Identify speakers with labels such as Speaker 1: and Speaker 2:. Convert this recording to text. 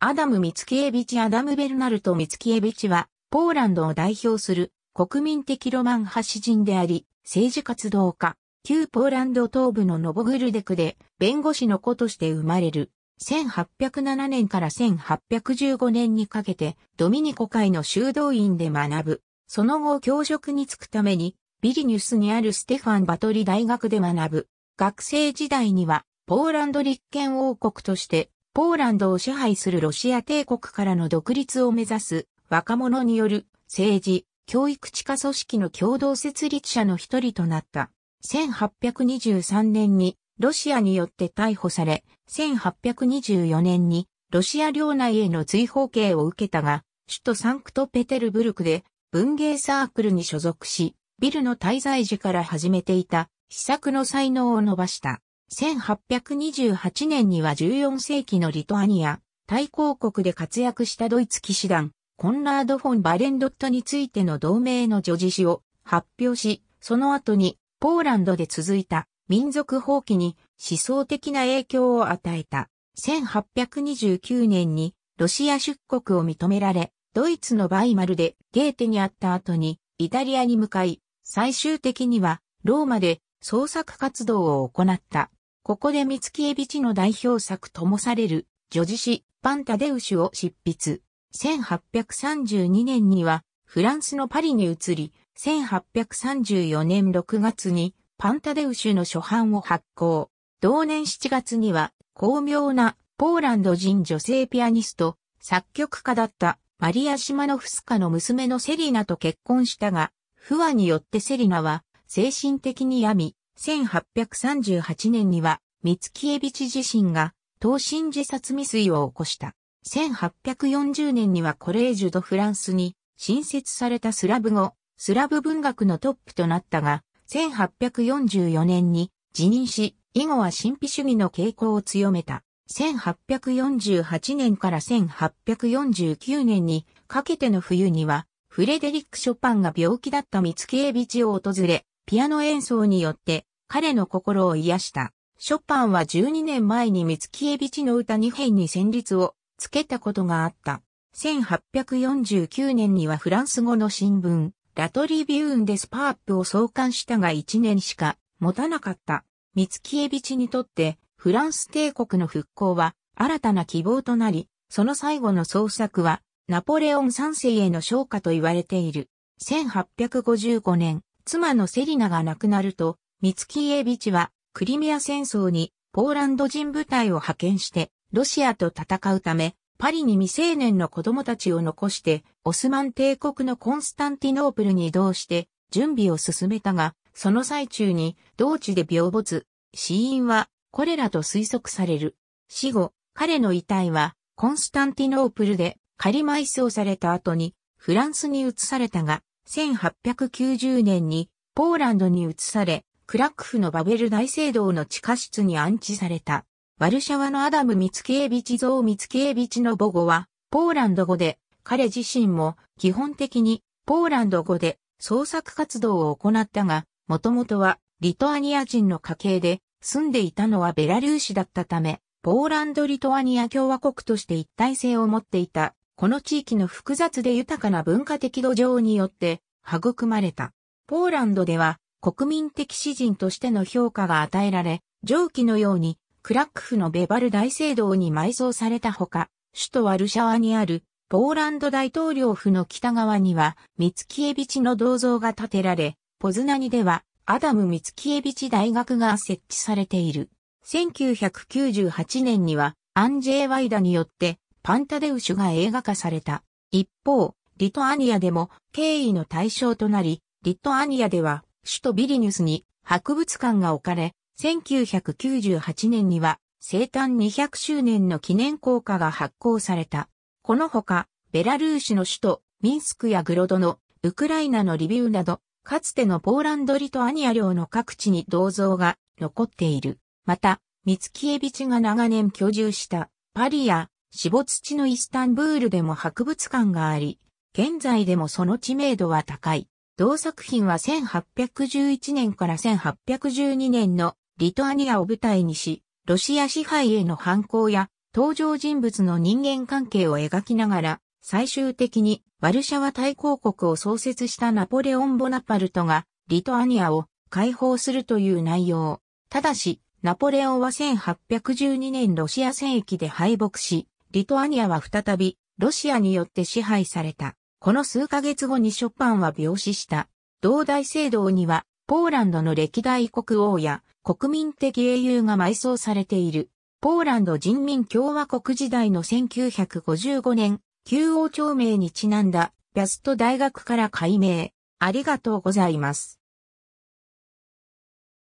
Speaker 1: アダム・ミツキエビチ・アダム・ベルナルト・ミツキエビチは、ポーランドを代表する国民的ロマン派詩人であり、政治活動家、旧ポーランド東部のノボグルデクで弁護士の子として生まれる。1807年から1815年にかけてドミニコ会の修道院で学ぶ。その後教職に就くためにビリニュスにあるステファン・バトリ大学で学ぶ。学生時代にはポーランド立憲王国としてポーランドを支配するロシア帝国からの独立を目指す若者による政治、教育地下組織の共同設立者の一人となった。1823年にロシアによって逮捕され、1824年にロシア領内への追放刑を受けたが、首都サンクトペテルブルクで文芸サークルに所属し、ビルの滞在時から始めていた、秘策の才能を伸ばした。1828年には14世紀のリトアニア、大公国で活躍したドイツ騎士団、コンラード・フォン・バレンドットについての同盟の助事詞を発表し、その後にポーランドで続いた民族放棄に思想的な影響を与えた。1829年にロシア出国を認められ、ドイツのバイマルでゲーテにあった後にイタリアに向かい、最終的にはローマで創作活動を行った。ここで三月エビチの代表作ともされる、女子誌、パンタデウシュを執筆。1832年には、フランスのパリに移り、1834年6月に、パンタデウシュの初版を発行。同年7月には、巧妙なポーランド人女性ピアニスト、作曲家だったマリア・シマノフスカの娘のセリナと結婚したが、不和によってセリナは精神的に病み、1838年には、三木エビチ自身が、東身自殺未遂を起こした。1840年にはコレージュ・ド・フランスに新設されたスラブ語、スラブ文学のトップとなったが、1844年に辞任し、以後は神秘主義の傾向を強めた。1848年から1849年にかけての冬には、フレデリック・ショパンが病気だった三木エビチを訪れ、ピアノ演奏によって彼の心を癒した。ショパンは12年前にミツキエビチの歌2編に旋律をつけたことがあった。1849年にはフランス語の新聞、ラトリビューンでスパープを創刊したが1年しか持たなかった。ミツキエビチにとってフランス帝国の復興は新たな希望となり、その最後の創作はナポレオン3世への昇華と言われている。1855年、妻のセリナが亡くなると、ミツキエビチはクリミア戦争にポーランド人部隊を派遣してロシアと戦うため、パリに未成年の子供たちを残してオスマン帝国のコンスタンティノープルに移動して準備を進めたが、その最中に同地で病没、死因はこれらと推測される。死後、彼の遺体はコンスタンティノープルで仮埋葬された後にフランスに移されたが、1890年にポーランドに移され、クラックフのバベル大聖堂の地下室に安置された。ワルシャワのアダム・ミツケエビチ像ミツケエビチの母語は、ポーランド語で、彼自身も基本的にポーランド語で創作活動を行ったが、もともとはリトアニア人の家系で住んでいたのはベラルーシだったため、ポーランド・リトアニア共和国として一体性を持っていたこの地域の複雑で豊かな文化的土壌によって育まれた。ポーランドでは国民的詩人としての評価が与えられ、上記のようにクラックフのベバル大聖堂に埋葬されたほか、首都ワルシャワにあるポーランド大統領府の北側にはミツキエビチの銅像が建てられ、ポズナニではアダム・ミツキエビチ大学が設置されている。1998年にはアンジェイ・ワイダによってカンタデウシュが映画化された。一方、リトアニアでも敬意の対象となり、リトアニアでは首都ビリニュスに博物館が置かれ、1998年には生誕200周年の記念硬貨が発行された。このほか、ベラルーシの首都ミンスクやグロドのウクライナのリビウなど、かつてのポーランドリトアニア領の各地に銅像が残っている。また、ミツキエビチが長年居住したパリや死没地のイスタンブールでも博物館があり、現在でもその知名度は高い。同作品は1811年から1812年のリトアニアを舞台にし、ロシア支配への反抗や登場人物の人間関係を描きながら、最終的にワルシャワ大公国を創設したナポレオン・ボナパルトがリトアニアを解放するという内容。ただし、ナポレオンは1812年ロシア戦役で敗北し、リトアニアは再び、ロシアによって支配された。この数ヶ月後にショパンは病死した。同大聖堂には、ポーランドの歴代国王や国民的英雄が埋葬されている。ポーランド人民共和国時代の1955年、旧王朝名にちなんだ、ビャスト大学から解明。ありがとうございます。